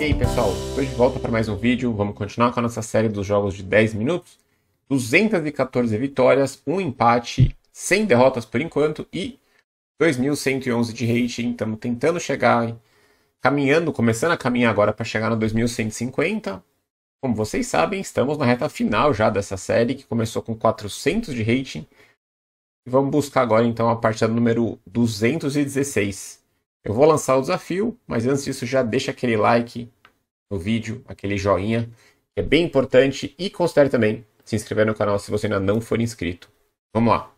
E aí pessoal, estou de volta para mais um vídeo, vamos continuar com a nossa série dos jogos de 10 minutos. 214 vitórias, um empate, 100 derrotas por enquanto e 2.111 de rating, estamos tentando chegar, caminhando, começando a caminhar agora para chegar no 2.150. Como vocês sabem, estamos na reta final já dessa série, que começou com 400 de rating. E vamos buscar agora então a parte número 216. Eu vou lançar o desafio, mas antes disso já deixa aquele like no vídeo, aquele joinha, que é bem importante e considere também se inscrever no canal se você ainda não for inscrito. Vamos lá.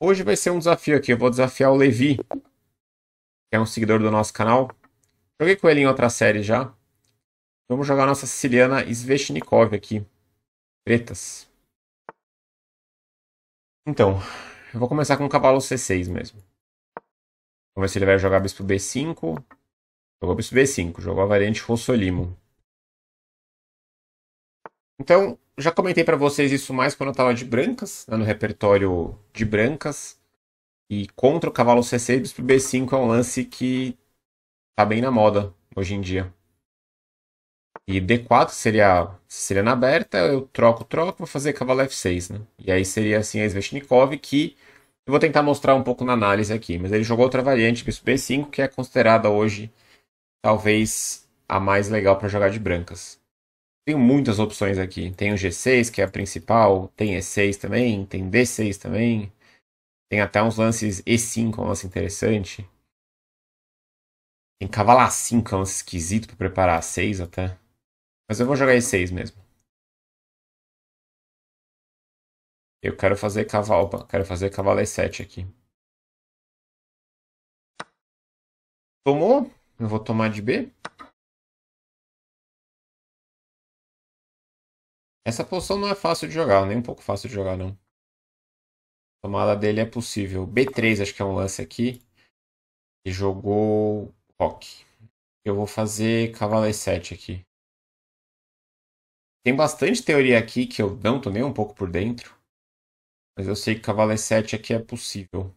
Hoje vai ser um desafio aqui, eu vou desafiar o Levi, que é um seguidor do nosso canal. Joguei com ele em outra série já. Vamos jogar a nossa siciliana Svechnikov aqui. Pretas. Então, eu vou começar com o cavalo C6 mesmo. Vamos ver se ele vai jogar bispo B5. Jogou bispo B5, jogou a variante Rossolimo. Então, já comentei para vocês isso mais quando eu tava de brancas, né, no repertório de brancas. E contra o cavalo C6, bispo B5 é um lance que tá bem na moda hoje em dia. E D4 seria seria na aberta, eu troco, troco, vou fazer cavalo F6, né? E aí seria assim a Sveshnikov que eu vou tentar mostrar um pouco na análise aqui, mas ele jogou outra variante, bispo B5, que é considerada hoje talvez a mais legal para jogar de brancas. Tem muitas opções aqui. Tem o G6, que é a principal, tem E6 também, tem D6 também. Tem até uns lances E5, é um lance interessante. Tem cavalo A5, que é um lance esquisito para preparar A6 até. Mas eu vou jogar E6 mesmo. Eu quero fazer cavalo, Quero fazer cavalo E7 aqui. Tomou? Eu vou tomar de B. Essa posição não é fácil de jogar, nem um pouco fácil de jogar, não. tomada dele é possível. B3 acho que é um lance aqui. E jogou Rock. Eu vou fazer cavalo E7 aqui. Tem bastante teoria aqui que eu não tô nem um pouco por dentro. Mas eu sei que cavalo E7 aqui é possível.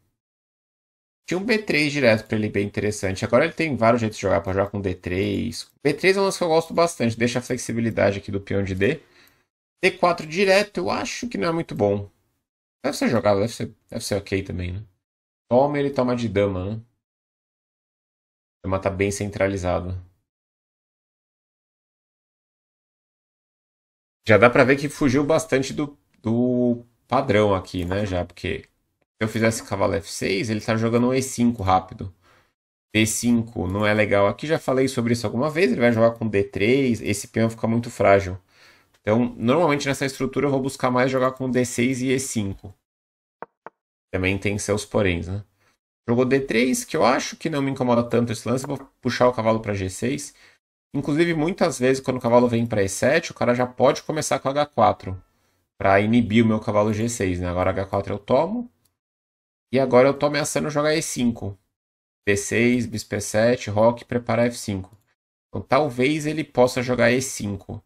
Tinha um B3 direto para ele, bem interessante. Agora ele tem vários jeitos de jogar, para jogar com D3. B3 é um lance que eu gosto bastante, deixa a flexibilidade aqui do peão de D. D4 direto eu acho que não é muito bom. Deve ser jogado, deve ser, deve ser ok também, né? Toma, ele toma de dama, né? Dama tá bem centralizado. Já dá pra ver que fugiu bastante do, do padrão aqui, né? Já, porque se eu fizesse cavalo F6, ele tá jogando E5 rápido. D5 não é legal aqui, já falei sobre isso alguma vez, ele vai jogar com D3, esse peão fica muito frágil. Então, normalmente nessa estrutura eu vou buscar mais jogar com D6 e E5. Também tem seus poréns, né? Jogou D3, que eu acho que não me incomoda tanto esse lance, vou puxar o cavalo para G6. Inclusive, muitas vezes, quando o cavalo vem para E7, o cara já pode começar com H4 para inibir o meu cavalo G6, né? Agora H4 eu tomo. E agora eu tô ameaçando jogar E5. D6, bispo E7, rock, preparar F5. Então talvez ele possa jogar E5.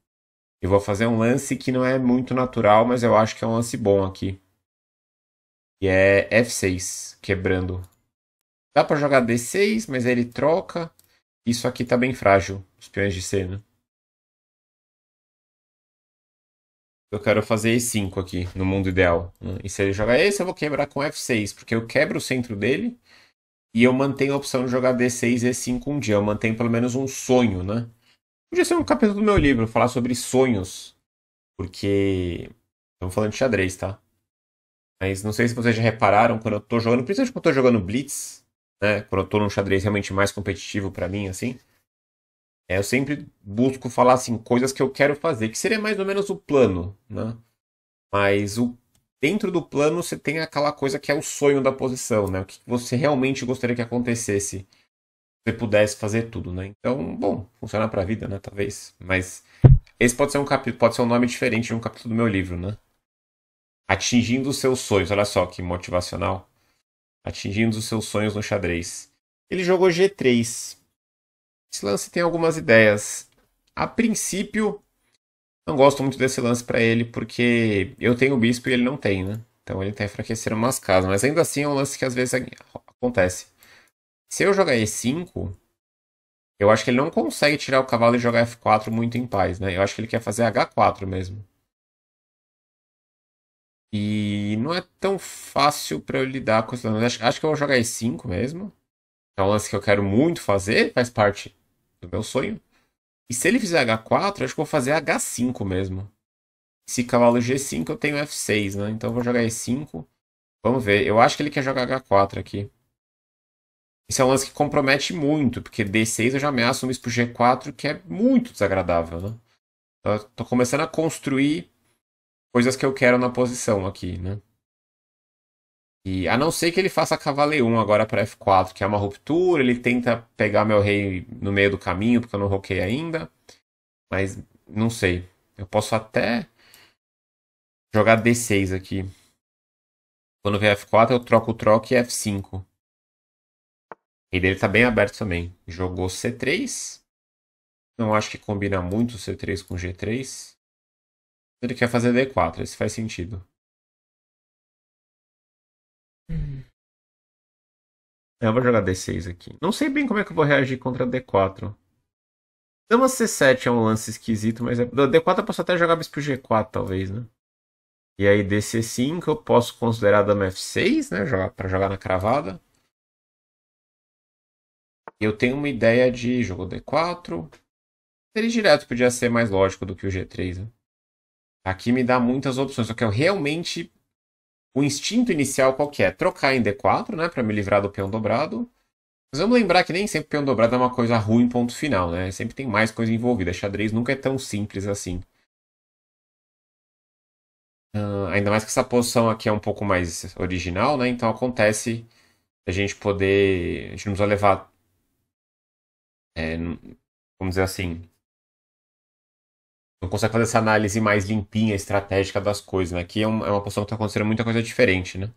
Eu vou fazer um lance que não é muito natural, mas eu acho que é um lance bom aqui. E é F6, quebrando. Dá para jogar D6, mas ele troca. Isso aqui tá bem frágil, os peões de C, né? eu quero fazer E5 aqui, no mundo ideal. E se ele jogar esse, eu vou quebrar com F6, porque eu quebro o centro dele e eu mantenho a opção de jogar D6 e E5 um dia. Eu mantenho pelo menos um sonho, né? Podia ser um capítulo do meu livro, falar sobre sonhos. Porque. Estamos falando de xadrez, tá? Mas não sei se vocês já repararam, quando eu tô jogando, principalmente quando eu tô jogando Blitz, né? Quando eu tô num xadrez realmente mais competitivo para mim, assim é, eu sempre busco falar assim coisas que eu quero fazer, que seria mais ou menos o plano, né? Mas o dentro do plano você tem aquela coisa que é o sonho da posição, né? O que você realmente gostaria que acontecesse, se você pudesse fazer tudo, né? Então, bom, funciona para a vida, né? Talvez, mas esse pode ser um capítulo, pode ser um nome diferente de um capítulo do meu livro, né? Atingindo os seus sonhos, olha só que motivacional. Atingindo os seus sonhos no xadrez. Ele jogou G3 esse lance tem algumas ideias. A princípio, não gosto muito desse lance para ele, porque eu tenho o bispo e ele não tem, né? Então ele tá enfraquecendo umas casas, mas ainda assim é um lance que às vezes acontece. Se eu jogar E5, eu acho que ele não consegue tirar o cavalo e jogar F4 muito em paz, né? Eu acho que ele quer fazer H4 mesmo. E não é tão fácil para eu lidar com isso. Acho, acho que eu vou jogar E5 mesmo. É um lance que eu quero muito fazer, faz parte do meu sonho. E se ele fizer H4, acho que vou fazer H5 mesmo. Se cavalo G5, eu tenho F6, né? Então eu vou jogar E5. Vamos ver. Eu acho que ele quer jogar H4 aqui. Esse é um lance que compromete muito, porque D6 eu já ameaço um bispo pro G4, que é muito desagradável, né? Então, tô começando a construir coisas que eu quero na posição aqui, né? E a não ser que ele faça cavaleiro 1 agora para F4, que é uma ruptura, ele tenta pegar meu rei no meio do caminho, porque eu não roquei ainda. Mas não sei. Eu posso até jogar D6 aqui. Quando vier F4, eu troco o troco e F5. E dele tá bem aberto também. Jogou C3. Não acho que combina muito C3 com G3. Ele quer fazer D4, isso faz sentido. Uhum. Eu vou jogar D6 aqui. Não sei bem como é que eu vou reagir contra D4. Dama C7 é um lance esquisito, mas é... D4 eu posso até jogar bispo G4, talvez, né? E aí DC5 eu posso considerar dama F6, né? Jogar, pra jogar na cravada. Eu tenho uma ideia de jogo D4. Seria direto, podia ser mais lógico do que o G3, né? Aqui me dá muitas opções, só que eu realmente o instinto inicial qual que é? Trocar em D4, né? Para me livrar do peão dobrado. Mas vamos lembrar que nem sempre peão dobrado é uma coisa ruim, ponto final, né? Sempre tem mais coisa envolvida. Xadrez nunca é tão simples assim. Uh, ainda mais que essa posição aqui é um pouco mais original, né? Então acontece a gente poder. A gente não precisa levar. É, vamos dizer assim não consegue fazer essa análise mais limpinha, estratégica das coisas, né? Aqui é, um, é uma posição que está acontecendo muita coisa diferente, né?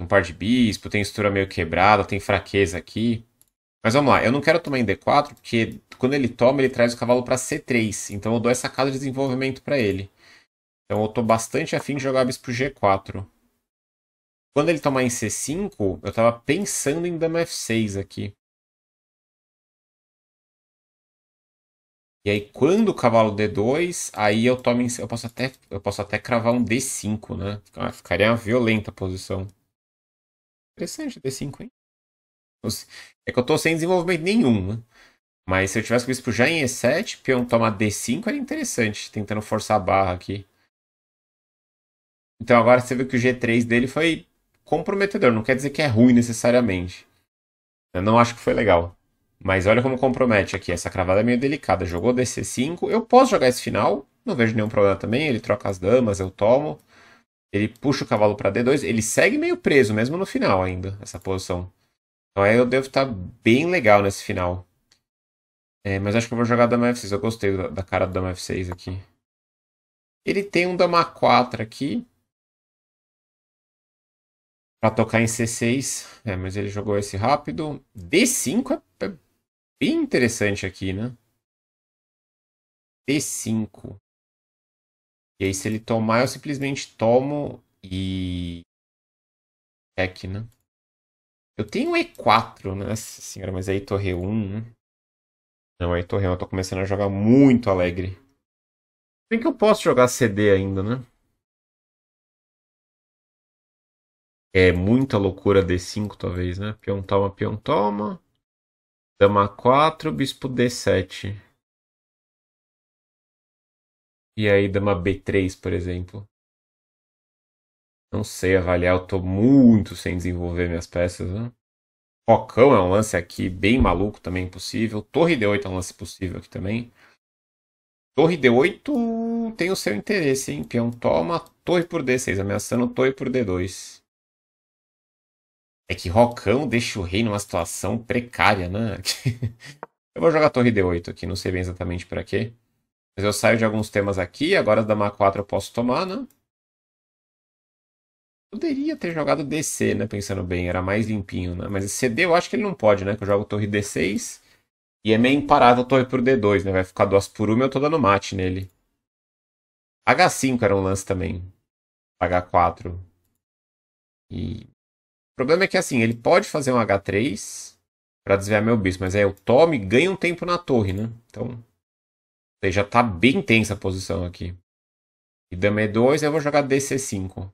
Um par de bispo, tem estrutura meio quebrada, tem fraqueza aqui. Mas vamos lá, eu não quero tomar em D4, porque quando ele toma, ele traz o cavalo para C3. Então eu dou essa casa de desenvolvimento para ele. Então eu tô bastante afim de jogar bispo G4. Quando ele tomar em C5, eu tava pensando em dama F6 aqui. E aí, quando o cavalo D2, aí eu tomo. Eu posso até, eu posso até cravar um D5, né? ficaria uma violenta posição. Interessante D5, hein? É que eu tô sem desenvolvimento nenhum, né? Mas se eu tivesse com isso já em E7, peão tomar D5 era interessante, tentando forçar a barra aqui. Então agora você viu que o G3 dele foi comprometedor, não quer dizer que é ruim necessariamente. Eu não acho que foi legal. Mas olha como compromete aqui. Essa cravada é meio delicada. Jogou DC5. Eu posso jogar esse final. Não vejo nenhum problema também. Ele troca as damas, eu tomo. Ele puxa o cavalo para D2. Ele segue meio preso, mesmo no final ainda, essa posição. Então aí eu devo estar tá bem legal nesse final. É, mas acho que eu vou jogar dama F6. Eu gostei da, da cara do dama F6 aqui. Ele tem um dama 4 aqui. Pra tocar em C6. É, mas ele jogou esse rápido. D5 é bem interessante aqui, né? D5. E aí, se ele tomar, eu simplesmente tomo e. Check, né? Eu tenho E4, né? Nossa senhora, mas aí torre 1, né? Não, aí torre 1, eu tô começando a jogar muito alegre. Bem que eu posso jogar CD ainda, né? É muita loucura D5, talvez, né? Peão toma, peão toma. Dama 4, bispo D7. E aí, dama B3, por exemplo. Não sei avaliar, eu tô muito sem desenvolver minhas peças, né? Rocão é um lance aqui bem maluco também possível. Torre D8 é um lance possível aqui também. Torre D8 tem o seu interesse, hein, peão? Toma torre por D6, ameaçando torre por D2. É que Rocão deixa o rei numa situação precária, né? eu vou jogar torre D8 aqui, não sei bem exatamente para quê. Mas eu saio de alguns temas aqui, agora dama 4 eu posso tomar, né? Poderia ter jogado DC, né? Pensando bem, era mais limpinho, né? Mas CD eu acho que ele não pode, né? Que eu jogo torre D6 e é meio imparável a torre por D2, né? Vai ficar duas por uma e eu tô dando mate nele. H5 era um lance também. H4. E o problema é que assim, ele pode fazer um H3 para desviar meu bispo, mas aí o tome ganho um tempo na torre, né? Então, já tá bem tensa a posição aqui. E dama E2, eu vou jogar DC5.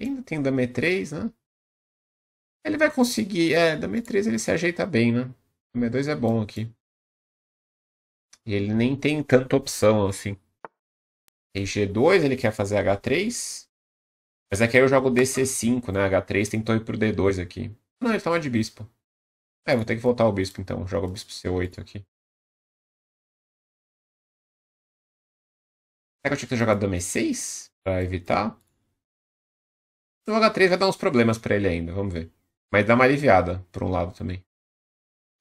Ainda tem dama E3, né? Ele vai conseguir. É, dama E3 ele se ajeita bem, né? Dama E2 é bom aqui. E ele nem tem tanta opção assim. E G2 ele quer fazer H3. Mas é que aí eu jogo DC5, né? H3 tentou ir pro D2 aqui. Não, ele toma de bispo. É, vou ter que voltar o bispo então. Joga o bispo C8 aqui. Será é que eu tinha que ter jogado dama E6? Pra evitar? O então, H3 vai dar uns problemas pra ele ainda, vamos ver. Mas dá uma aliviada por um lado também.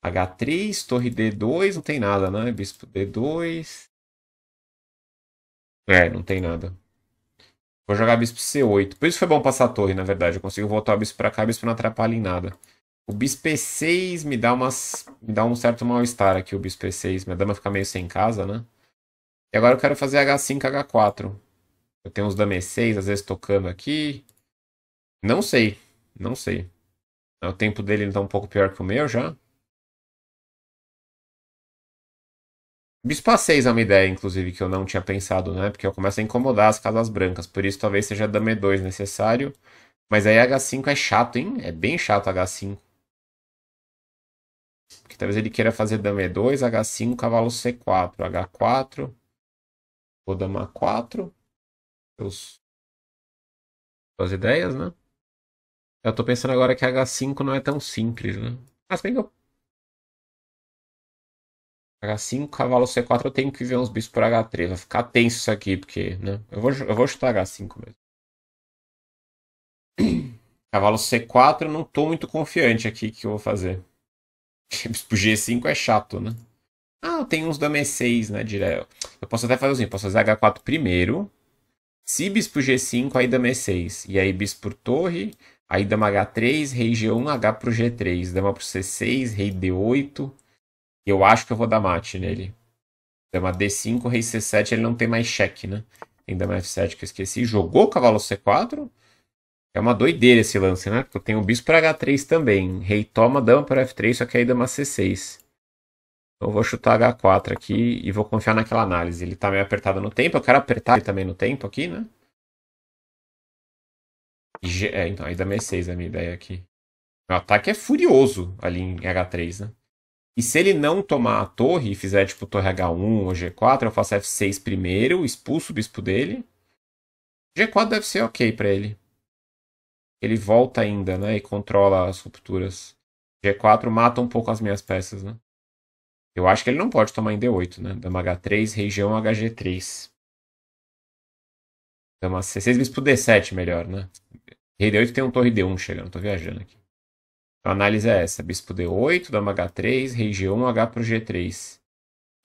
H3, torre D2, não tem nada, né? Bispo D2. É, não tem nada. Vou jogar bispo C8. Por isso foi bom passar a torre, na verdade. Eu consigo voltar o bispo pra cá, o bispo não atrapalha em nada. O bispo E6 me dá, umas, me dá um certo mal-estar aqui, o bispo E6. Minha dama fica meio sem casa, né? E agora eu quero fazer H5, H4. Eu tenho uns dama E6, às vezes tocando aqui. Não sei, não sei. O tempo dele tá um pouco pior que o meu já. Bispa 6 é uma ideia, inclusive, que eu não tinha pensado, né? Porque eu começo a incomodar as casas brancas. Por isso, talvez seja Dame 2 necessário. Mas aí H5 é chato, hein? É bem chato H5. Porque talvez ele queira fazer Dame 2, H5, cavalo C4, H4. Ou Dama 4. Os... As ideias, né? Eu tô pensando agora que H5 não é tão simples, né? Mas bem que eu H5, cavalo C4, eu tenho que ver uns bichos por H3. Vai ficar tenso isso aqui, porque, né? Eu vou, eu vou chutar H5 mesmo. Cavalo C4, eu não tô muito confiante aqui que eu vou fazer. Pro G5 é chato, né? Ah, eu tenho uns dama E6, né, direto. Eu posso até fazer assim, posso fazer H4 primeiro. Se bispo G5, aí dama E6. E aí bispo por torre, aí dama H3, rei G1, H pro G3. Dama pro C6, rei D8 eu acho que eu vou dar mate nele. Dama D5, rei C7, ele não tem mais cheque, né? Tem dama F7 que eu esqueci. Jogou cavalo C4? É uma doideira esse lance, né? Porque eu tenho o bispo para H3 também. Rei toma, dama para F3, só que aí dama C6. Então eu vou chutar H4 aqui e vou confiar naquela análise. Ele tá meio apertado no tempo, eu quero apertar ele também no tempo aqui, né? É, então, aí dá E6 a minha ideia aqui. O ataque é furioso ali em H3, né? E se ele não tomar a torre e fizer tipo torre H1 ou G4, eu faço F6 primeiro, expulso o bispo dele. G4 deve ser ok para ele. Ele volta ainda, né? E controla as rupturas. G4 mata um pouco as minhas peças, né? Eu acho que ele não pode tomar em D8, né? Dama H3, região HG3. Dama C6, bispo D7 melhor, né? Rei D8 tem um torre D1 chegando, tô viajando aqui a análise é essa: bispo D8, dama H3, rei G1, H pro G3.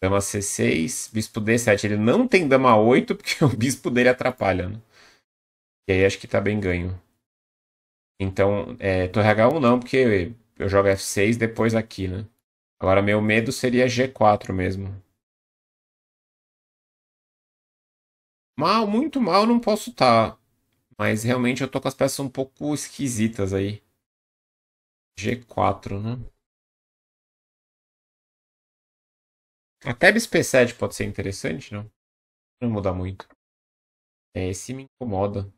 Dama C6, bispo D7. Ele não tem dama 8 porque o bispo dele atrapalha. Né? E aí acho que tá bem ganho. Então, é, torre H1 não, porque eu jogo F6 depois aqui, né? Agora, meu medo seria G4 mesmo. Mal, muito mal não posso estar. Tá. Mas realmente eu tô com as peças um pouco esquisitas aí. G4, né? Até BSP7 pode ser interessante, não? Não muda muito. É, esse me incomoda.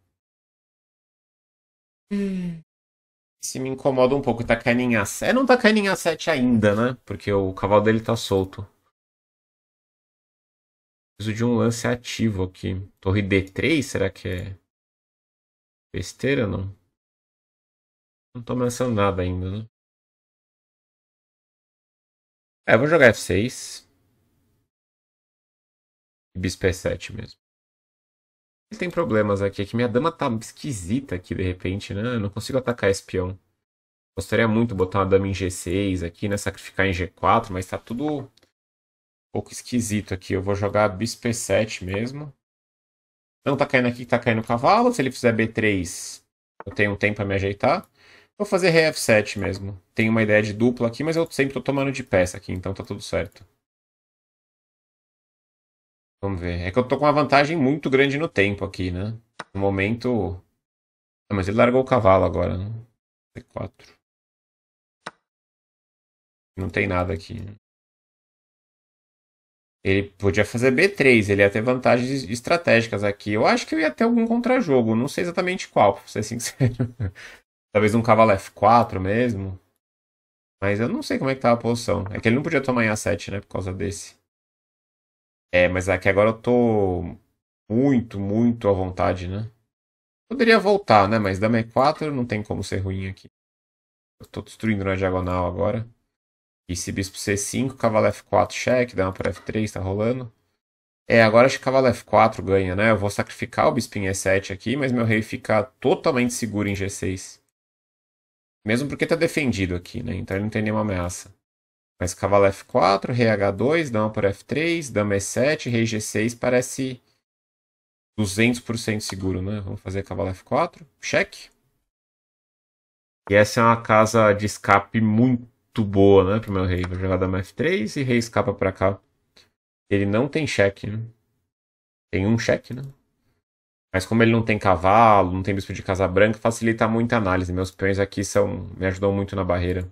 Esse me incomoda um pouco. Tá caindo em A7. É, não tá caindo em A7 ainda, né? Porque o cavalo dele tá solto. Preciso de um lance ativo aqui. Torre D3, será que é besteira ou não? Não tô ameaçando nada ainda, né? É, eu vou jogar F6. E bispo E7 mesmo. Tem problemas aqui. É que minha dama tá esquisita aqui, de repente, né? Eu não consigo atacar esse peão. Gostaria muito de botar uma dama em G6 aqui, né? Sacrificar em G4, mas tá tudo um pouco esquisito aqui. Eu vou jogar bispo E7 mesmo. Não tá caindo aqui, tá caindo o cavalo. Se ele fizer B3, eu tenho um tempo pra me ajeitar. Vou fazer RF7 mesmo. Tem uma ideia de dupla aqui, mas eu sempre estou tomando de peça aqui, então tá tudo certo. Vamos ver. É que eu tô com uma vantagem muito grande no tempo aqui, né? No momento... Ah, mas ele largou o cavalo agora, né? C4. Não tem nada aqui. Ele podia fazer B3, ele ia ter vantagens estratégicas aqui. Eu acho que eu ia ter algum contra-jogo, não sei exatamente qual, pra ser sincero. Talvez um cavalo F4 mesmo. Mas eu não sei como é que tava tá a posição. É que ele não podia tomar em A7, né? Por causa desse. É, mas aqui é agora eu tô muito, muito à vontade, né? Poderia voltar, né? Mas dama E4 não tem como ser ruim aqui. Eu tô destruindo na diagonal agora. E se bispo C5, cavalo F4 cheque, dama para F3, tá rolando. É, agora acho que cavalo F4 ganha, né? Eu vou sacrificar o bispo em E7 aqui, mas meu rei fica totalmente seguro em G6. Mesmo porque está defendido aqui, né? Então ele não tem nenhuma ameaça. Mas cavalo F4, rei H2, dama por F3, dama E7, rei G6 parece 200% seguro, né? Vamos fazer cavalo F4, cheque. E essa é uma casa de escape muito boa, né, pro meu rei. Vou jogar dama F3 e rei escapa para cá. Ele não tem cheque, né? Tem um cheque, né? Mas como ele não tem cavalo, não tem bispo de casa branca, facilita muito a análise. Meus peões aqui são me ajudou muito na barreira.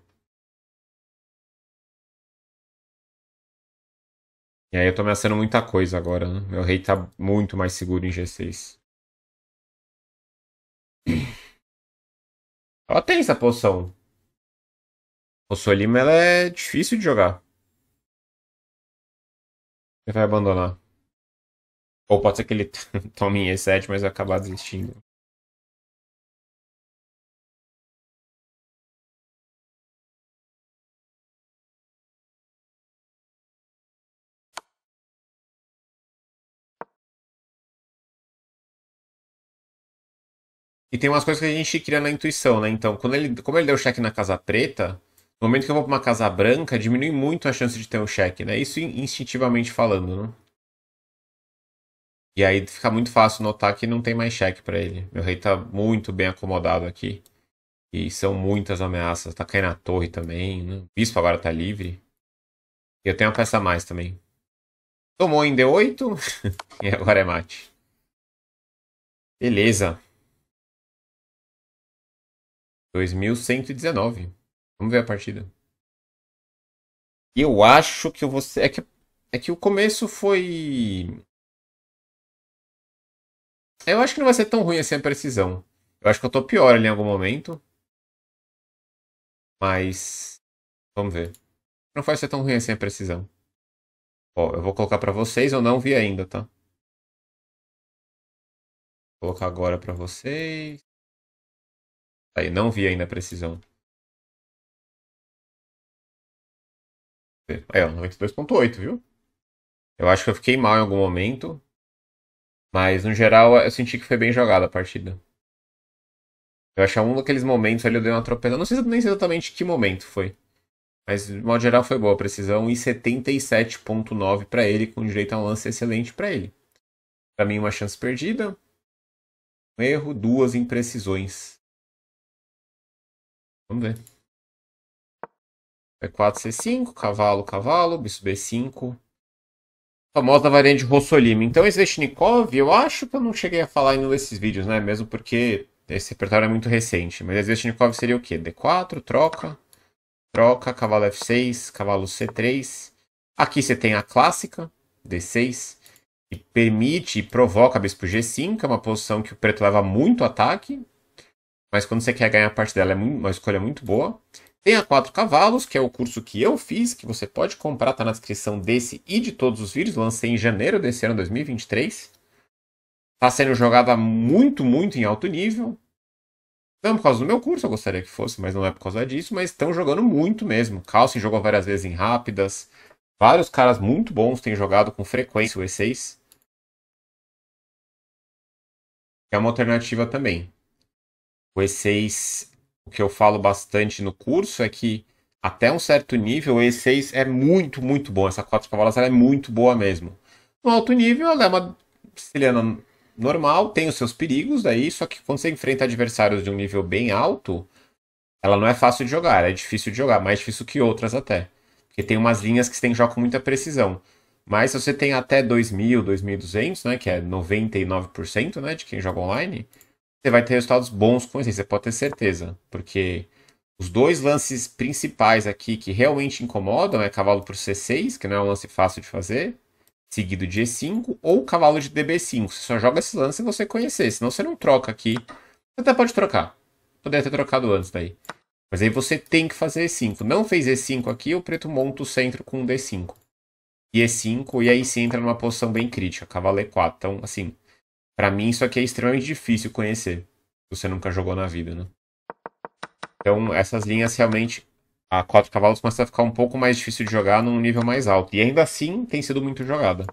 E aí eu tô ameaçando muita coisa agora, né? Meu rei tá muito mais seguro em G6. Ela tem essa poção. O Solima, ela é difícil de jogar. Ele vai abandonar. Ou pode ser que ele tome E7, mas vai acabar desistindo. E tem umas coisas que a gente cria na intuição, né? Então, quando ele, como ele deu cheque na casa preta, no momento que eu vou para uma casa branca, diminui muito a chance de ter um cheque, né? Isso instintivamente falando, né? E aí fica muito fácil notar que não tem mais cheque para ele. Meu rei tá muito bem acomodado aqui. E são muitas ameaças. Tá caindo a torre também. Né? O bispo agora tá livre. E eu tenho uma peça a mais também. Tomou em D8. e agora é mate. Beleza. 2119. Vamos ver a partida. eu acho que eu vou. É que, é que o começo foi. Eu acho que não vai ser tão ruim assim a precisão. Eu acho que eu tô pior ali em algum momento. Mas... Vamos ver. Não vai ser tão ruim assim a precisão. Ó, eu vou colocar pra vocês. Eu não vi ainda, tá? Vou colocar agora pra vocês. Aí, não vi ainda a precisão. Aí, ó, 92.8, viu? Eu acho que eu fiquei mal em algum momento. Mas, no geral, eu senti que foi bem jogada a partida. Eu achei é um daqueles momentos ali eu dei uma atropelada. Não sei nem exatamente que momento foi. Mas, de modo geral, foi boa a precisão. E 77,9 para ele, com direito a um lance excelente para ele. Para mim, uma chance perdida. Um erro, duas imprecisões. Vamos ver. B4, é C5, cavalo, cavalo, bispo B5, famosa variante Rossolini. Então, Zvechnikov, eu acho que eu não cheguei a falar em um desses vídeos, né? Mesmo porque esse repertório é muito recente. Mas Zvechnikov seria o quê? D4, troca, troca, cavalo F6, cavalo C3. Aqui você tem a clássica, D6, que permite e provoca a bispo G5, que é uma posição que o preto leva muito ataque, mas quando você quer ganhar parte dela é uma escolha muito boa. Tem a Quatro Cavalos, que é o curso que eu fiz, que você pode comprar, tá na descrição desse e de todos os vídeos. Lancei em janeiro desse ano, 2023. Tá sendo jogada muito, muito em alto nível. Não é por causa do meu curso, eu gostaria que fosse, mas não é por causa disso. Mas estão jogando muito mesmo. Calcin jogou várias vezes em rápidas. Vários caras muito bons têm jogado com frequência o E6. É uma alternativa também. O E6 o que eu falo bastante no curso é que até um certo nível o E6 é muito, muito bom. Essa 4 cavalos é muito boa mesmo. No alto nível, ela é uma siciliana normal, tem os seus perigos daí, só que quando você enfrenta adversários de um nível bem alto, ela não é fácil de jogar, é difícil de jogar, mais difícil que outras até. Porque tem umas linhas que você tem que jogar com muita precisão. Mas se você tem até 2.000, 2.200, né, que é 99% né, de quem joga online, você vai ter resultados bons com isso, você pode ter certeza. Porque os dois lances principais aqui que realmente incomodam é cavalo por C6, que não é um lance fácil de fazer, seguido de E5, ou cavalo de DB5. Você só joga esse lance se você conhecer, senão você não troca aqui. Você até pode trocar. Poderia ter trocado antes daí. Mas aí você tem que fazer E5. Não fez E5 aqui, o preto monta o centro com D5. E E5, e aí você entra numa posição bem crítica, cavalo E4. Então, assim, para mim, isso aqui é extremamente difícil conhecer. Se você nunca jogou na vida, né? Então, essas linhas realmente. A quatro cavalos começa a ficar um pouco mais difícil de jogar num nível mais alto. E ainda assim, tem sido muito jogada.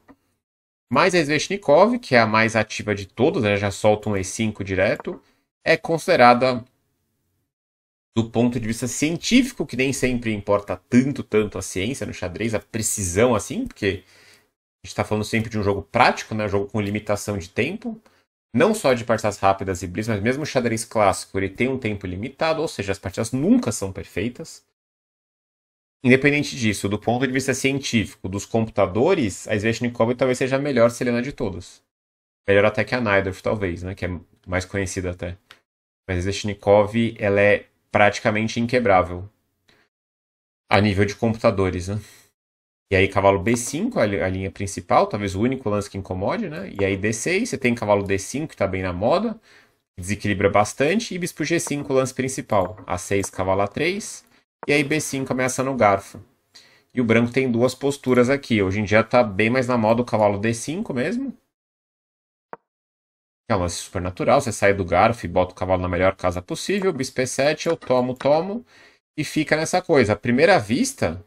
Mas a Sveshnikov, que é a mais ativa de todas, né? já solta um E5 direto, é considerada, do ponto de vista científico, que nem sempre importa tanto, tanto a ciência no xadrez, a precisão assim, porque está falando sempre de um jogo prático, né? Um jogo com limitação de tempo. Não só de partidas rápidas e blitz, mas mesmo o xadrez clássico, ele tem um tempo limitado, ou seja, as partidas nunca são perfeitas. Independente disso, do ponto de vista científico, dos computadores, a Sveshnikov talvez seja a melhor Selena de todas. Melhor até que a Naidorf, talvez, né? Que é mais conhecida até. Mas a Sveshnikov, ela é praticamente inquebrável. A nível de computadores, né? E aí cavalo B5, a linha principal, talvez o único lance que incomode, né? E aí D6, você tem cavalo D5, que tá bem na moda, desequilibra bastante, e bispo G5, lance principal. A6, cavalo A3, e aí B5 ameaçando o garfo. E o branco tem duas posturas aqui. Hoje em dia tá bem mais na moda o cavalo D5 mesmo. É um lance super natural, você sai do garfo e bota o cavalo na melhor casa possível, bispo E7, eu tomo, tomo, e fica nessa coisa. À primeira vista,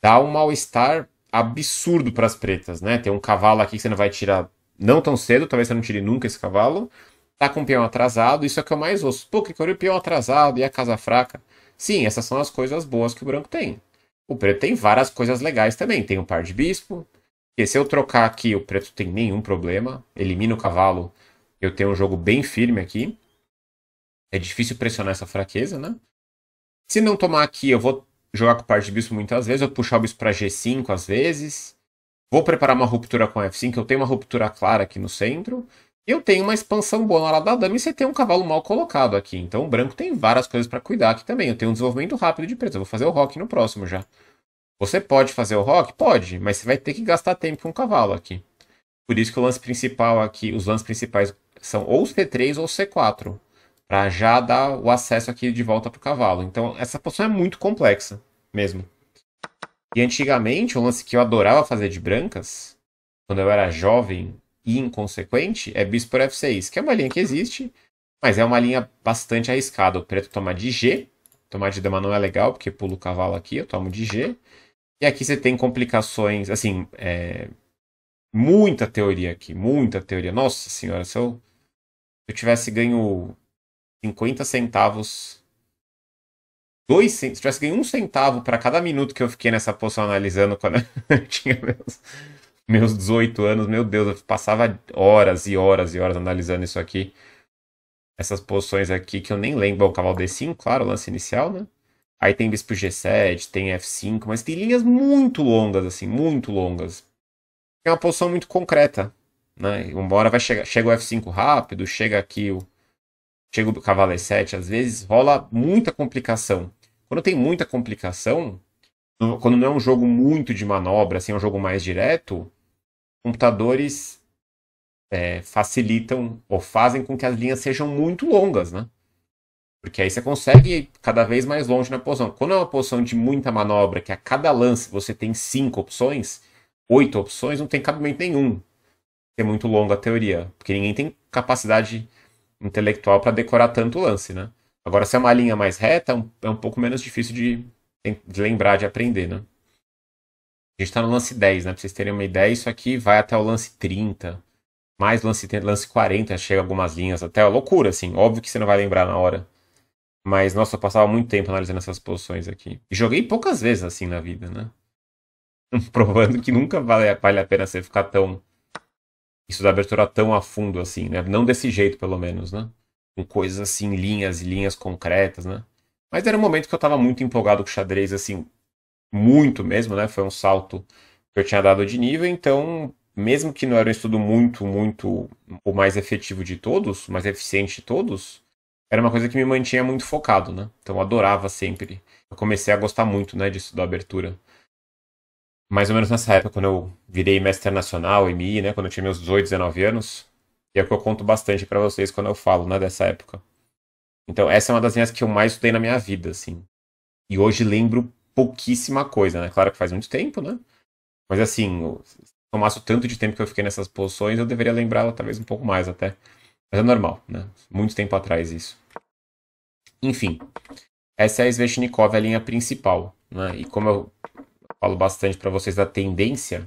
dá um mal-estar absurdo para as pretas, né? Tem um cavalo aqui que você não vai tirar não tão cedo, talvez você não tire nunca esse cavalo. Tá com o peão atrasado, isso é o que eu mais ouço. Pô, que o peão atrasado e a casa fraca. Sim, essas são as coisas boas que o branco tem. O preto tem várias coisas legais também. Tem um par de bispo, que se eu trocar aqui, o preto tem nenhum problema. Elimina o cavalo, eu tenho um jogo bem firme aqui. É difícil pressionar essa fraqueza, né? Se não tomar aqui, eu vou jogar com o par de bispo muitas vezes, eu puxar o bispo para G5 às vezes. Vou preparar uma ruptura com F5, eu tenho uma ruptura clara aqui no centro. Eu tenho uma expansão boa na lado da dama e você tem um cavalo mal colocado aqui. Então o branco tem várias coisas para cuidar aqui também. Eu tenho um desenvolvimento rápido de preto. Eu vou fazer o rock no próximo já. Você pode fazer o rock? Pode, mas você vai ter que gastar tempo com o cavalo aqui. Por isso que o lance principal aqui, os lances principais são ou C3 ou C4 para já dar o acesso aqui de volta para o cavalo. Então, essa posição é muito complexa mesmo. E antigamente, o lance que eu adorava fazer de brancas, quando eu era jovem e inconsequente, é bis por F6, que é uma linha que existe, mas é uma linha bastante arriscada. O preto toma de G, tomar de dama não é legal, porque pulo o cavalo aqui, eu tomo de G. E aqui você tem complicações, assim, é... muita teoria aqui, muita teoria. Nossa senhora, se eu, eu tivesse ganho 50 centavos. Dois centavos. Se tivesse ganho um centavo para cada minuto que eu fiquei nessa poção analisando quando eu tinha meus, meus 18 anos, meu Deus, eu passava horas e horas e horas analisando isso aqui. Essas poções aqui que eu nem lembro. Bom, cavalo D5, claro, o lance inicial, né? Aí tem bispo G7, tem F5, mas tem linhas muito longas, assim, muito longas. É uma posição muito concreta, né? Uma hora vai chegar, chega o F5 rápido, chega aqui o chega o cavalo E7, às vezes rola muita complicação. Quando tem muita complicação, quando não é um jogo muito de manobra, assim, é um jogo mais direto, computadores é, facilitam ou fazem com que as linhas sejam muito longas, né? Porque aí você consegue ir cada vez mais longe na posição. Quando é uma posição de muita manobra, que a cada lance você tem cinco opções, oito opções, não tem cabimento nenhum. É muito longa a teoria, porque ninguém tem capacidade intelectual para decorar tanto lance, né? Agora, se é uma linha mais reta, é um, é pouco menos difícil de, de, lembrar, de aprender, né? A gente está no lance 10, né? Para vocês terem uma ideia, isso aqui vai até o lance 30, mais lance, lance 40, chega algumas linhas até. Loucura, assim. Óbvio que você não vai lembrar na hora. Mas, nossa, eu passava muito tempo analisando essas posições aqui. E joguei poucas vezes assim na vida, né? Provando que nunca vale, vale a pena você ficar tão isso da abertura tão a fundo assim, né? Não desse jeito, pelo menos, né? Com coisas assim, linhas e linhas concretas, né? Mas era um momento que eu estava muito empolgado com xadrez, assim, muito mesmo, né? Foi um salto que eu tinha dado de nível, então, mesmo que não era um estudo muito, muito o mais efetivo de todos, o mais eficiente de todos, era uma coisa que me mantinha muito focado, né? Então, eu adorava sempre. Eu comecei a gostar muito, né, de estudar abertura mais ou menos nessa época, quando eu virei mestre nacional, MI, né? Quando eu tinha meus 18, 19 anos. E é o que eu conto bastante para vocês quando eu falo, né? Dessa época. Então, essa é uma das linhas que eu mais estudei na minha vida, assim. E hoje lembro pouquíssima coisa, né? Claro que faz muito tempo, né? Mas assim, se tomasse o tanto de tempo que eu fiquei nessas posições, eu deveria lembrá-la talvez um pouco mais até. Mas é normal, né? Muito tempo atrás isso. Enfim, essa é a Svechnikov a linha principal, né? E como eu falo bastante para vocês da tendência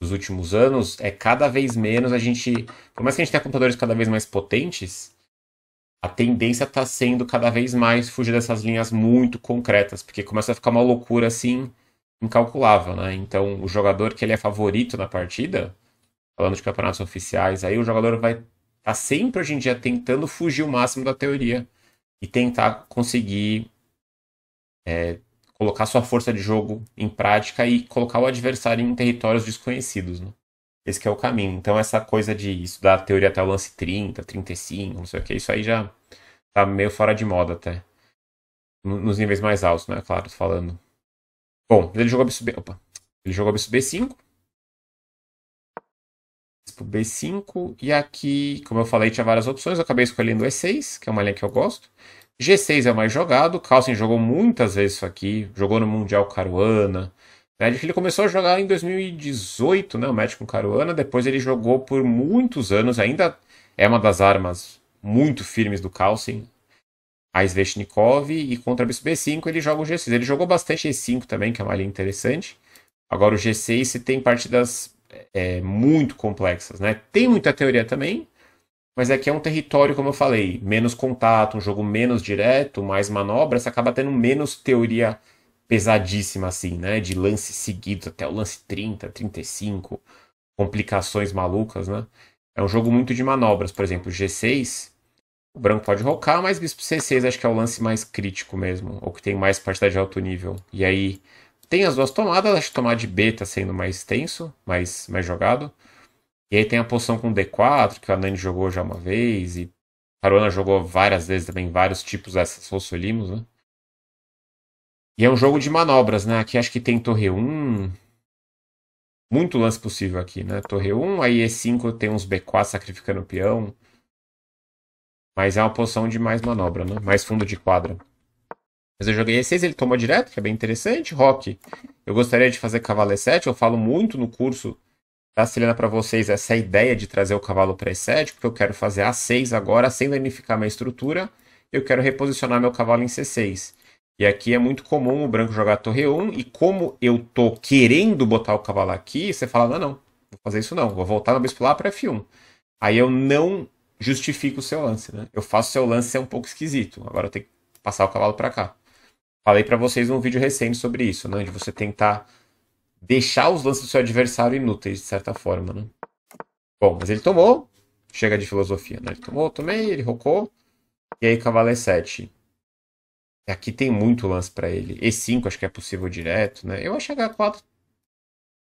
dos últimos anos, é cada vez menos a gente. Por mais que a gente tenha computadores cada vez mais potentes, a tendência está sendo cada vez mais fugir dessas linhas muito concretas, porque começa a ficar uma loucura assim, incalculável, né? Então, o jogador que ele é favorito na partida, falando de campeonatos oficiais, aí o jogador vai tá sempre hoje em dia tentando fugir o máximo da teoria e tentar conseguir é, colocar sua força de jogo em prática e colocar o adversário em territórios desconhecidos. Né? Esse é o caminho. Então, essa coisa de estudar a teoria até o lance 30, 35, não sei o que, isso aí já tá meio fora de moda até. Nos níveis mais altos, né? Claro, tô falando. Bom, ele jogou BSB. Opa. Ele jogou BSB5. Bispo B5. E aqui, como eu falei, tinha várias opções. Eu acabei escolhendo o E6, que é uma linha que eu gosto. G6 é o mais jogado. Carlsen jogou muitas vezes isso aqui. Jogou no Mundial Caruana. Né? Ele começou a jogar em 2018, né? O match com Caruana. Depois ele jogou por muitos anos. Ainda é uma das armas muito firmes do Carlsen. A Sveshnikov e contra o B5 ele joga o G6. Ele jogou bastante E5 também, que é uma linha interessante. Agora o G6 tem partidas é, muito complexas, né? Tem muita teoria também, mas é que é um território, como eu falei, menos contato, um jogo menos direto, mais manobra, você acaba tendo menos teoria pesadíssima, assim, né? De lances seguidos até o lance 30, 35, complicações malucas, né? É um jogo muito de manobras, por exemplo, G6, o branco pode rocar, mas bispo C6 acho que é o lance mais crítico mesmo, ou que tem mais partida de alto nível. E aí tem as duas tomadas, acho que tomar de B tá sendo mais tenso, mais, mais jogado. E aí tem a posição com D4, que a Nani jogou já uma vez, e Caruana jogou várias vezes também, vários tipos dessas Rossolimos, né? E é um jogo de manobras, né? Aqui acho que tem torre 1. Muito lance possível aqui, né? Torre 1, aí E5 tem uns B4 sacrificando o peão. Mas é uma posição de mais manobra, né? Mais fundo de quadra. Mas eu joguei E6, ele tomou direto, que é bem interessante. Rock, eu gostaria de fazer cavalo E7. Eu falo muito no curso Castelhana para vocês essa ideia de trazer o cavalo para E7, porque eu quero fazer A6 agora sem danificar minha estrutura, eu quero reposicionar meu cavalo em C6. E aqui é muito comum o branco jogar a torre 1, e como eu tô querendo botar o cavalo aqui, você fala, não, não, vou fazer isso não, vou voltar no bispo lá para F1. Aí eu não justifico o seu lance, né? Eu faço o seu lance ser um pouco esquisito, agora eu tenho que passar o cavalo para cá. Falei para vocês num vídeo recente sobre isso, né? De você tentar deixar os lances do seu adversário inúteis, de certa forma, né? Bom, mas ele tomou. Chega de filosofia, né? Ele tomou, tomei, ele rocou. E aí, cavalo é E7. Aqui tem muito lance para ele. E5, acho que é possível direto, né? Eu acho H4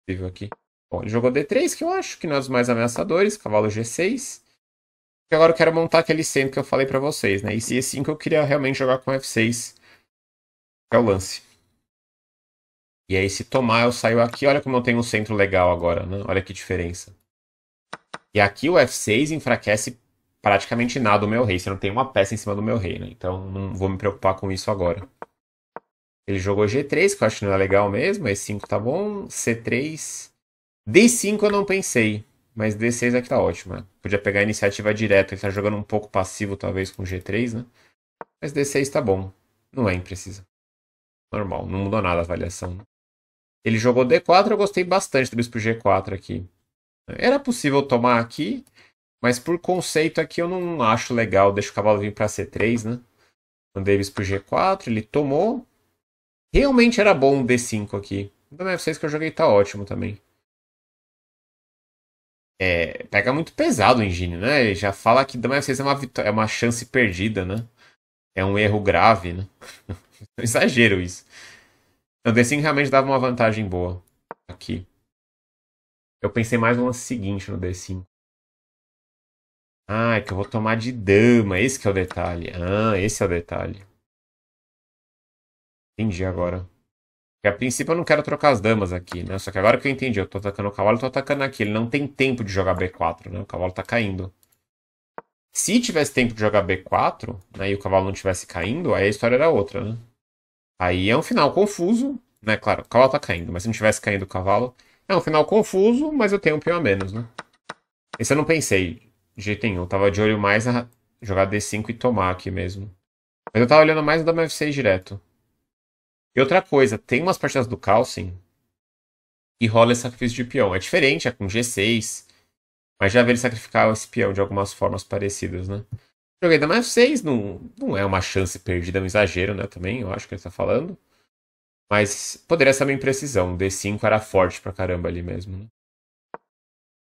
possível aqui. Bom, ele jogou D3, que eu acho que não é dos mais ameaçadores. Cavalo G6. E agora eu quero montar aquele centro que eu falei para vocês, né? E se E5 eu queria realmente jogar com F6. Que é o lance. E aí, se tomar, eu saio aqui. Olha como eu tenho um centro legal agora, né? Olha que diferença. E aqui o F6 enfraquece praticamente nada o meu rei. Você não tem uma peça em cima do meu rei, né? Então, não vou me preocupar com isso agora. Ele jogou G3, que eu acho que não é legal mesmo. E5 tá bom. C3. D5 eu não pensei. Mas D6 aqui é tá ótimo, né? Podia pegar a iniciativa direto. Ele tá jogando um pouco passivo, talvez, com G3, né? Mas D6 tá bom. Não é imprecisa. Normal, não mudou nada a avaliação. Né? Ele jogou D4, eu gostei bastante do bispo G4 aqui. Era possível tomar aqui, mas por conceito aqui eu não acho legal. Deixa o cavalo vir para C3, né? Mandei bispo G4, ele tomou. Realmente era bom um D5 aqui. No então, F6 é, que eu joguei tá ótimo também. É, pega muito pesado o Engine, né? Ele já fala que Dama F6 é uma, é uma chance perdida, né? É um erro grave, né? é um exagero isso. Então, The 5 realmente dava uma vantagem boa aqui. Eu pensei mais no lance seguinte no D5. Ah, é que eu vou tomar de dama. Esse é o detalhe. Ah, esse é o detalhe. Entendi agora. Porque a princípio eu não quero trocar as damas aqui, né? Só que agora que eu entendi, eu tô atacando o cavalo e tô atacando aqui. Ele não tem tempo de jogar B4, né? O cavalo tá caindo. Se tivesse tempo de jogar B4, né? E o cavalo não tivesse caindo, aí a história era outra, né? Aí é um final confuso, né? Claro, o cavalo tá caindo, mas se não tivesse caindo o cavalo. É um final confuso, mas eu tenho um peão a menos, né? Esse eu não pensei de jeito nenhum. Eu tava de olho mais na jogar D5 e tomar aqui mesmo. Mas eu tava olhando mais no WF6 direto. E outra coisa, tem umas partidas do Calcin e rola esse sacrifício de peão. É diferente, é com G6. Mas já vi ele sacrificar esse peão de algumas formas parecidas, né? Joguei da mais 6, não, não é uma chance perdida, é um exagero, né? Também, eu acho que ele tá falando. Mas poderia ser uma imprecisão. O D5 era forte pra caramba ali mesmo, né?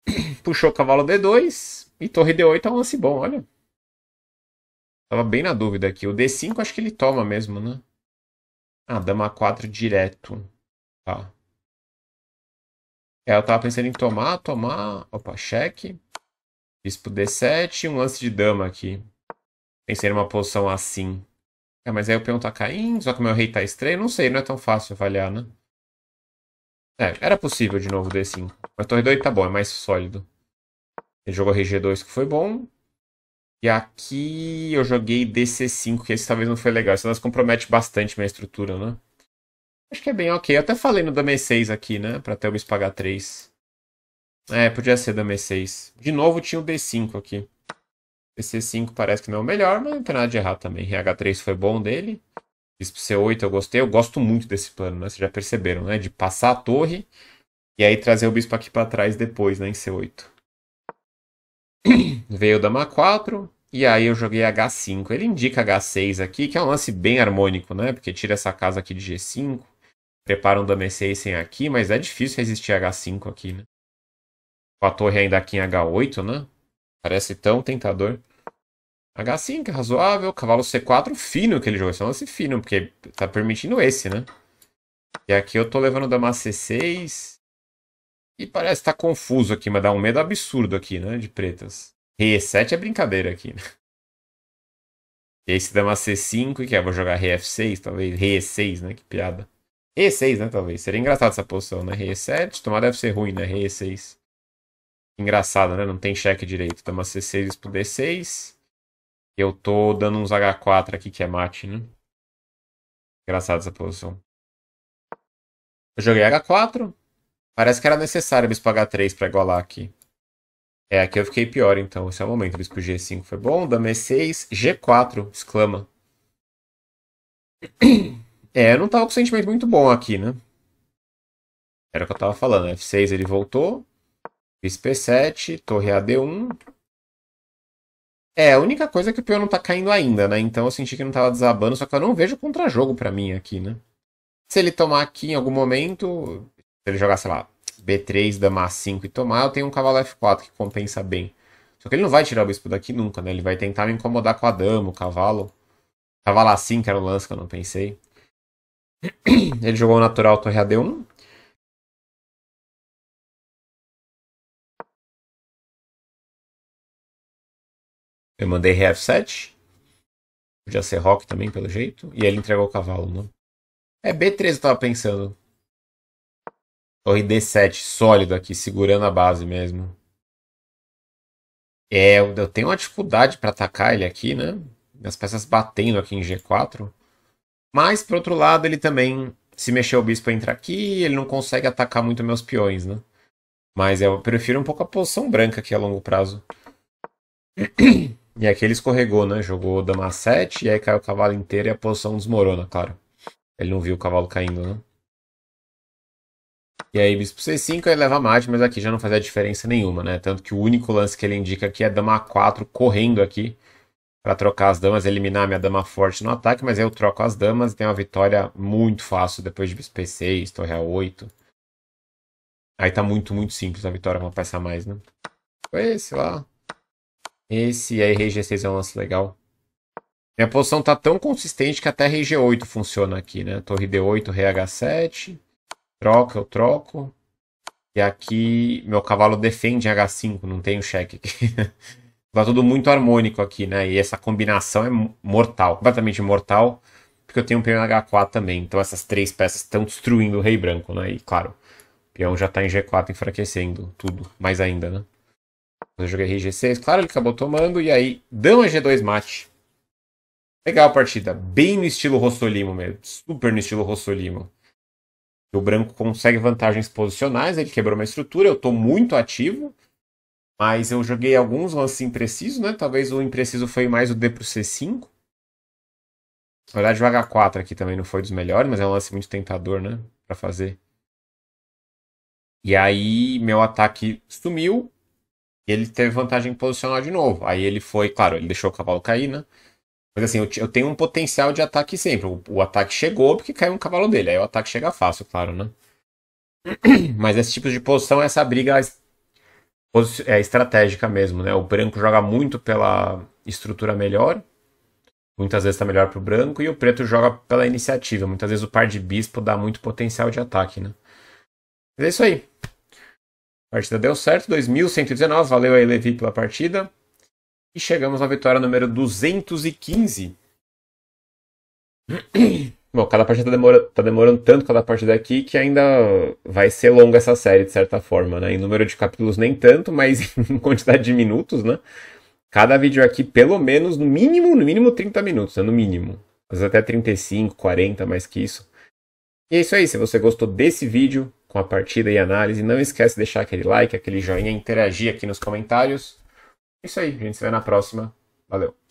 Puxou o cavalo D2 e torre D8 é um lance bom, olha. Tava bem na dúvida aqui. O D5 acho que ele toma mesmo, né? Ah, dama 4 direto. Tá. É, eu tava pensando em tomar, tomar. Opa, cheque. Bispo D7, um lance de dama aqui. Pensei numa posição assim. É, mas aí o peão tá caindo, só que meu rei tá estranho. Não sei, não é tão fácil avaliar, né? É, era possível de novo D5. Mas torre 2 tá bom, é mais sólido. Ele jogou RG2, que foi bom. E aqui eu joguei DC5, que esse talvez não foi legal. Isso nós compromete bastante minha estrutura, né? Acho que é bem ok. Eu até falei no Dame 6 aqui, né? Pra ter o bispo pagar 3. É, podia ser Dame 6. De novo tinha o D5 aqui. PC5 parece que não é o melhor, mas não tem nada de errado também. RH3 foi bom dele. Bispo C8 eu gostei. Eu gosto muito desse plano, né? Vocês já perceberam, né? De passar a torre e aí trazer o bispo aqui para trás depois, né? Em C8. Veio dama 4. E aí eu joguei H5. Ele indica H6 aqui, que é um lance bem harmônico, né? Porque tira essa casa aqui de G5. Prepara um dama E6 sem aqui, mas é difícil resistir a H5 aqui, né? Com a torre ainda aqui em H8, né? Parece tão tentador. H5 é razoável. Cavalo C4 fino que ele jogou. Esse é um lance fino, porque tá permitindo esse, né? E aqui eu tô levando dama C6. E parece que tá confuso aqui, mas dá um medo absurdo aqui, né? De pretas. Rei 7 é brincadeira aqui, né? E esse se dama C5, que é? Vou jogar Rei 6 talvez. Rei 6 né? Que piada. E6, né? Talvez. Seria engraçado essa posição, né? Rei 7 Tomara deve ser ruim, né? Rei 6 Engraçado, né? Não tem cheque direito. Dá uma C6 pro D6. Eu tô dando uns H4 aqui, que é mate, né? Engraçado essa posição. Eu joguei H4. Parece que era necessário o bispo H3 pra igualar aqui. É, aqui eu fiquei pior, então. Esse é o momento. O bispo G5 foi bom. Dama E6, G4, exclama. É, eu não tava com sentimento muito bom aqui, né? Era o que eu tava falando. F6 ele voltou. Bispo E7, torre AD1. É, a única coisa é que o peão não tá caindo ainda, né? Então eu senti que não tava desabando, só que eu não vejo contra-jogo pra mim aqui, né? Se ele tomar aqui em algum momento, se ele jogar, sei lá, B3, dama A5 e tomar, eu tenho um cavalo F4 que compensa bem. Só que ele não vai tirar o bispo daqui nunca, né? Ele vai tentar me incomodar com a dama, o cavalo. Cavalo A5 assim, era o lance que eu não pensei. Ele jogou o natural torre AD1. Eu mandei RF7. Podia ser Rock também, pelo jeito. E ele entregou o cavalo, não? Né? É B13 eu tava pensando. Torre D7, sólido aqui, segurando a base mesmo. É, eu tenho uma dificuldade para atacar ele aqui, né? As peças batendo aqui em G4. Mas, por outro lado, ele também, se mexer o bispo entra aqui, ele não consegue atacar muito meus peões, né? Mas eu prefiro um pouco a posição branca aqui a longo prazo. E aqui ele escorregou, né? Jogou dama 7 e aí caiu o cavalo inteiro e a posição desmorona, claro. Ele não viu o cavalo caindo, né? E aí bispo C5, aí leva mate, mas aqui já não fazia diferença nenhuma, né? Tanto que o único lance que ele indica aqui é dama 4 correndo aqui para trocar as damas, eliminar a minha dama forte no ataque, mas aí eu troco as damas e tem uma vitória muito fácil depois de bispo c 6 torre A8. Aí tá muito, muito simples a vitória com uma peça a mais, né? Foi, esse lá, esse aí, RG6 é um lance legal. Minha posição tá tão consistente que até RG8 funciona aqui, né? Torre D8, rei h 7 Troca, eu troco. E aqui meu cavalo defende H5, não tem o cheque aqui. tá tudo muito harmônico aqui, né? E essa combinação é mortal, completamente mortal. Porque eu tenho um peão H4 também. Então essas três peças estão destruindo o rei branco, né? E claro, o peão já tá em G4 enfraquecendo tudo, mais ainda, né? Eu joguei RG6, claro, ele acabou tomando. E aí, dama G2 mate. Legal a partida. Bem no estilo Rossolimo mesmo. Super no estilo Rossolimo. O branco consegue vantagens posicionais, ele quebrou uma estrutura, eu estou muito ativo. Mas eu joguei alguns lances imprecisos, né? Talvez o impreciso foi mais o D pro C5. Na verdade, o H4 aqui também não foi dos melhores, mas é um lance muito tentador, né? Pra fazer. E aí, meu ataque sumiu ele teve vantagem posicional de novo. Aí ele foi, claro, ele deixou o cavalo cair, né? Mas assim, eu, eu tenho um potencial de ataque sempre. O, o, ataque chegou porque caiu um cavalo dele. Aí o ataque chega fácil, claro, né? Mas esse tipo de posição, essa briga é, é estratégica mesmo, né? O branco joga muito pela estrutura melhor. Muitas vezes tá melhor pro branco. E o preto joga pela iniciativa. Muitas vezes o par de bispo dá muito potencial de ataque, né? Mas é isso aí partida deu certo, 2.119, valeu aí Levi pela partida. E chegamos na vitória número 215. Bom, cada partida tá demora, tá demorando tanto cada partida aqui que ainda vai ser longa essa série, de certa forma, né? Em número de capítulos nem tanto, mas em quantidade de minutos, né? Cada vídeo aqui, pelo menos, no mínimo, no mínimo 30 minutos, né? No mínimo. Às vezes até 35, 40, mais que isso. E é isso aí. Se você gostou desse vídeo, com a partida e análise. Não esquece de deixar aquele like, aquele joinha, interagir aqui nos comentários. É isso aí, a gente se vê na próxima. Valeu!